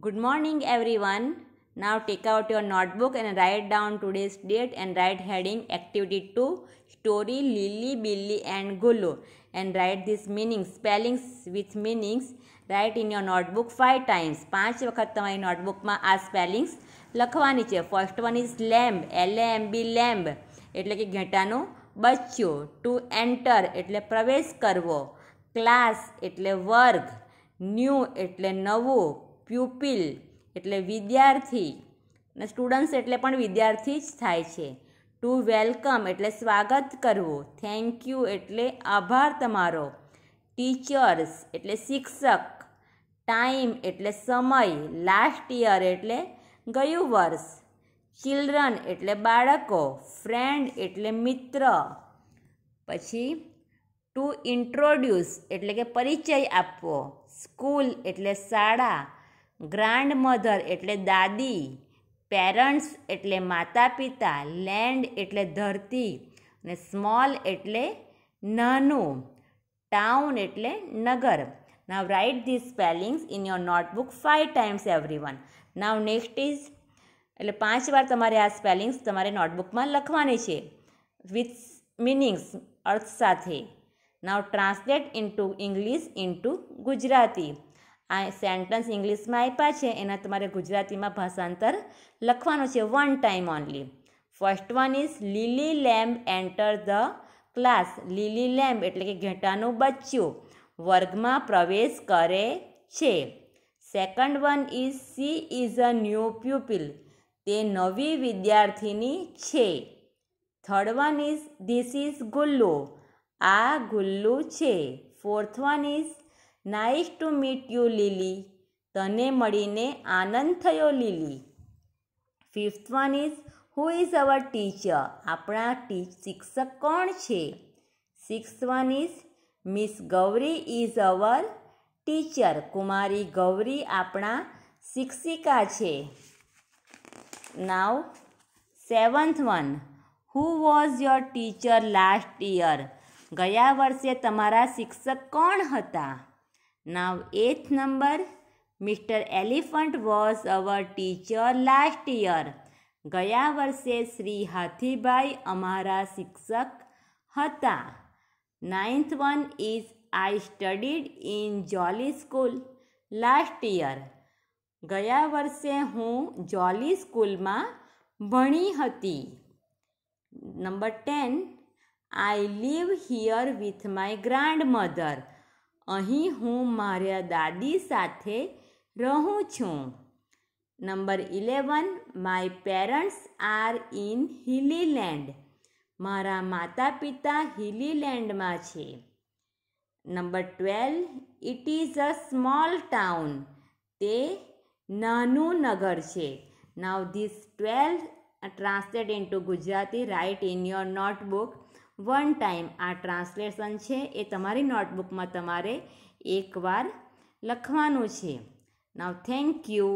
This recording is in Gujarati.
Good morning everyone. Now take out your notebook and write down today's date and write heading activity 2 story Lily Billy and Gulu and write this meaning spellings with meanings write in your notebook 5 times 5 વખત તમારી notebook ma સ્પેલિંગ્સ spellings છે first First one is Lamb. A M B lamb એટલે કે ઘેટાનો બચ્યો ટુ એન્ટર એટલે પ્રવેશ કરવો ક્લાસ એટલે વર્ગ ન્યૂ એટલે નવું પ્યુપિલ એટલે વિદ્યાર્થી અને સ્ટુડન્ટ્સ એટલે પણ વિદ્યાર્થી જ થાય છે ટુ વેલકમ એટલે સ્વાગત કરવું થેન્ક યુ એટલે આભાર તમારો ટીચર્સ એટલે શિક્ષક ટાઈમ એટલે સમય લાસ્ટ યર એટલે ગયું વર્ષ ચિલ્ડ્રન એટલે બાળકો ફ્રેન્ડ એટલે મિત્ર પછી ટુ ઇન્ટ્રોડ્યુસ એટલે કે પરિચય આપવો સ્કૂલ એટલે શાળા ગ્રાન્ડ મધર એટલે દાદી પેરન્ટ્સ એટલે માતા પિતા લેન્ડ એટલે ધરતી અને સ્મોલ એટલે નાનું ટાઉન એટલે નગર now write the spellings in your notebook five times every one now next is એટલે પાંચ વાર તમારે આ સ્પેલિંગ્સ તમારે નોટબુકમાં લખવાની છે વિથ મિનિંગ્સ અર્થ સાથે now translate into English into Gujarati આ સેન્ટન્સ ઇંગ્લિશમાં આપ્યા છે એના તમારે ગુજરાતીમાં ભાષાંતર લખવાનું છે one time only first one is Lily lamb enter the class Lily lamb એટલે કે ઘેટાનું બચ્ચું વર્ગમાં પ્રવેશ કરે છે second one is she is a new pupil તે નવી વિદ્યાર્થીની છે third one is this is Gullu આ ગુલ્લુ છે fourth one is nice to meet you Lily તને મળીને આનંદ થયો Lily fifth one is who is our teacher આપણા ટીચ શિક્ષક કોણ છે six one is miss Gauri is our teacher કુમારી ગૌરી આપણા શિક્ષિકા છે now seventh one who was your teacher last year ગયા વર્ષે તમારા શિક્ષક કોણ હતા now eighth number mister Elephant was our teacher last year ગયા વર્ષે શ્રી હાથીભાઈ અમારા શિક્ષક હતા ninth one is I studied in Jolly school last year ગયા વર્ષે હું જોલી સ્કૂલમાં ભણી હતી number ten I live here with my grand grandmother અહીં હું મારા દાદી સાથે રહું છું number eleven my parents are in Hillyland મારા માતા પિતા હિલીલેન્ડમાં છે number twelve it is a small town તે નાનું નગર છે now this twelve translate into Gujarati write in your notebook one time આ ટ્રાન્સલેશન છે એ તમારી નોટબુકમાં તમારે એકવાર લખવાનું છે નાવ થેન્ક યુ